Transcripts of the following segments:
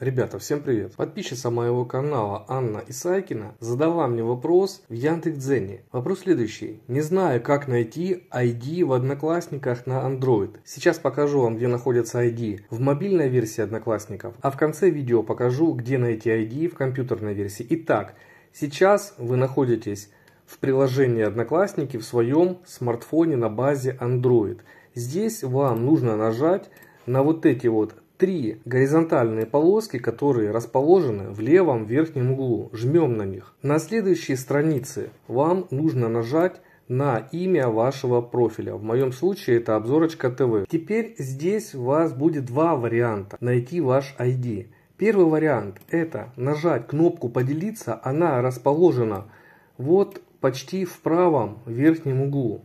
Ребята, всем привет! Подписчица моего канала Анна Исайкина задала мне вопрос в Яндекс.Дзене. Вопрос следующий. Не знаю, как найти ID в Одноклассниках на Android. Сейчас покажу вам, где находится ID в мобильной версии Одноклассников, а в конце видео покажу, где найти ID в компьютерной версии. Итак, сейчас вы находитесь в приложении Одноклассники в своем смартфоне на базе Android. Здесь вам нужно нажать на вот эти вот три горизонтальные полоски, которые расположены в левом верхнем углу. Жмем на них. На следующей странице вам нужно нажать на имя вашего профиля. В моем случае это обзорочка ТВ. Теперь здесь у вас будет два варианта. Найти ваш ID. Первый вариант это нажать кнопку поделиться. Она расположена вот почти в правом верхнем углу.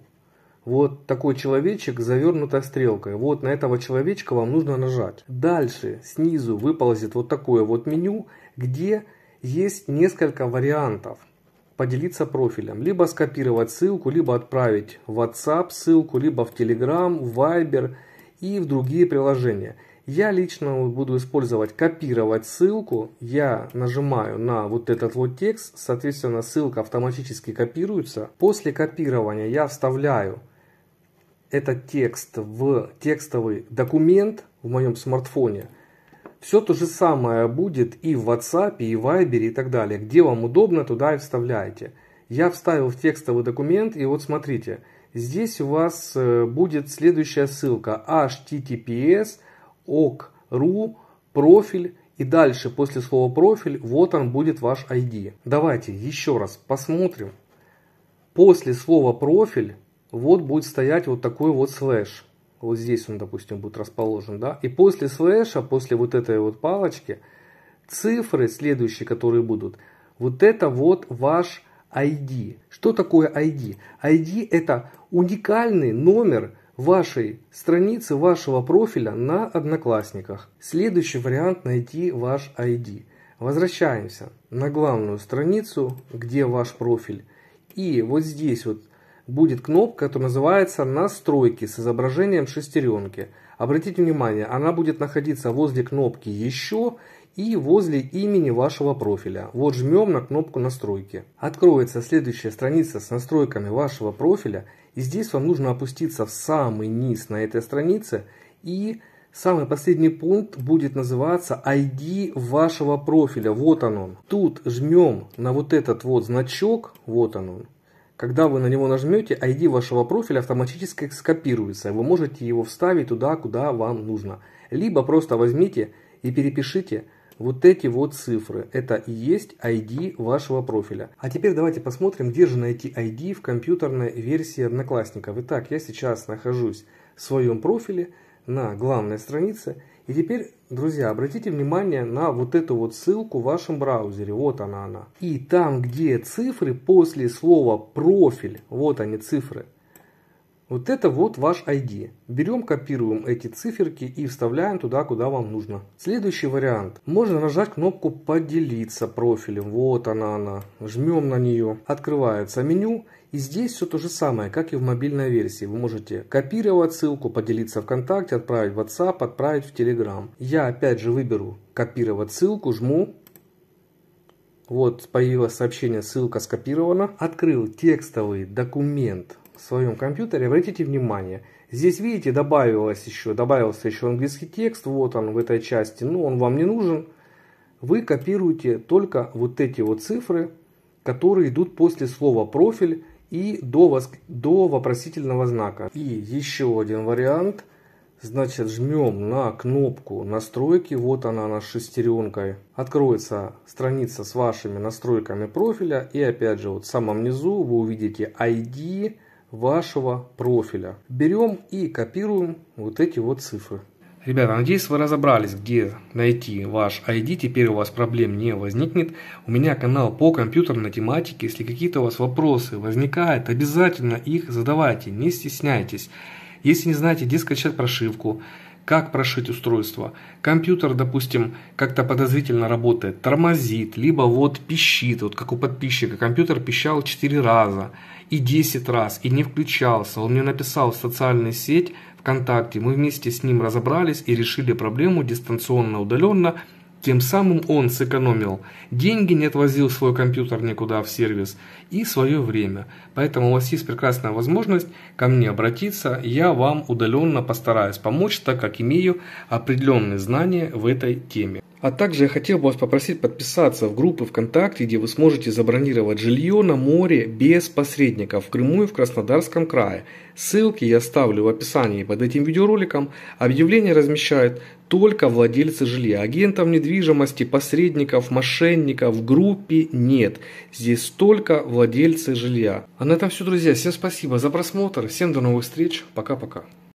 Вот такой человечек завернутой стрелкой. Вот на этого человечка вам нужно нажать. Дальше снизу выползет вот такое вот меню, где есть несколько вариантов поделиться профилем. Либо скопировать ссылку, либо отправить в WhatsApp ссылку, либо в Telegram, в Viber и в другие приложения. Я лично буду использовать копировать ссылку. Я нажимаю на вот этот вот текст, соответственно ссылка автоматически копируется. После копирования я вставляю этот текст в текстовый документ в моем смартфоне, все то же самое будет и в WhatsApp, и в Viber, и так далее. Где вам удобно, туда и вставляете. Я вставил в текстовый документ, и вот смотрите, здесь у вас э, будет следующая ссылка https ok.ru профиль и дальше после слова профиль вот он будет ваш ID. Давайте еще раз посмотрим. После слова профиль вот будет стоять вот такой вот слэш. Вот здесь он, допустим, будет расположен, да. И после слэша, после вот этой вот палочки, цифры следующие, которые будут, вот это вот ваш ID. Что такое ID? ID это уникальный номер вашей страницы, вашего профиля на Одноклассниках. Следующий вариант найти ваш ID. Возвращаемся на главную страницу, где ваш профиль. И вот здесь вот будет кнопка, которая называется «Настройки» с изображением шестеренки. Обратите внимание, она будет находиться возле кнопки «Еще» и возле имени вашего профиля. Вот жмем на кнопку «Настройки». Откроется следующая страница с настройками вашего профиля, и здесь вам нужно опуститься в самый низ на этой странице и Самый последний пункт будет называться ID вашего профиля. Вот он он. Тут жмем на вот этот вот значок. Вот он он. Когда вы на него нажмете, ID вашего профиля автоматически скопируется, вы можете его вставить туда, куда вам нужно. Либо просто возьмите и перепишите вот эти вот цифры. Это и есть ID вашего профиля. А теперь давайте посмотрим, где же найти ID в компьютерной версии Одноклассников. Итак, я сейчас нахожусь в своем профиле – на главной странице. И теперь, друзья, обратите внимание на вот эту вот ссылку в вашем браузере. Вот она она. И там, где цифры после слова «профиль», вот они цифры – вот это вот ваш ID. Берем, копируем эти циферки и вставляем туда, куда вам нужно. Следующий вариант. Можно нажать кнопку «Поделиться профилем». Вот она она. Жмем на нее. Открывается меню. И здесь все то же самое, как и в мобильной версии. Вы можете копировать ссылку, поделиться ВКонтакте, отправить в WhatsApp, отправить в Telegram. Я опять же выберу «Копировать ссылку», жму вот появилось сообщение, ссылка скопирована. Открыл текстовый документ в своем компьютере, обратите внимание, здесь, видите, добавилось еще, добавился еще английский текст, вот он в этой части, но ну, он вам не нужен. Вы копируете только вот эти вот цифры, которые идут после слова «профиль» и до, воск... до вопросительного знака. И еще один вариант. Значит, жмем на кнопку настройки, вот она, она с шестеренкой. Откроется страница с вашими настройками профиля. И опять же, вот в самом низу вы увидите ID, вашего профиля. Берем и копируем вот эти вот цифры. Ребята, надеюсь, вы разобрались, где найти ваш ID, теперь у вас проблем не возникнет. У меня канал по компьютерной тематике, если какие-то у вас вопросы возникают, обязательно их задавайте, не стесняйтесь. Если не знаете, где скачать прошивку, как прошить устройство. Компьютер, допустим, как-то подозрительно работает, тормозит, либо вот пищит, вот как у подписчика, компьютер пищал 4 раза и 10 раз, и не включался. Он мне написал в социальную сеть ВКонтакте, мы вместе с ним разобрались и решили проблему дистанционно, удаленно, тем самым он сэкономил деньги, не отвозил свой компьютер никуда в сервис и свое время. Поэтому у вас есть прекрасная возможность ко мне обратиться. Я вам удаленно постараюсь помочь, так как имею определенные знания в этой теме. А также я хотел бы вас попросить подписаться в группы ВКонтакте, где вы сможете забронировать жилье на море без посредников в Крыму и в Краснодарском крае. Ссылки я оставлю в описании под этим видеороликом. Объявление размещает только владельцы жилья. Агентов недвижимости, посредников, мошенников в группе нет. Здесь только владельцы жилья. А на этом все, друзья. Всем спасибо за просмотр. Всем до новых встреч. Пока-пока.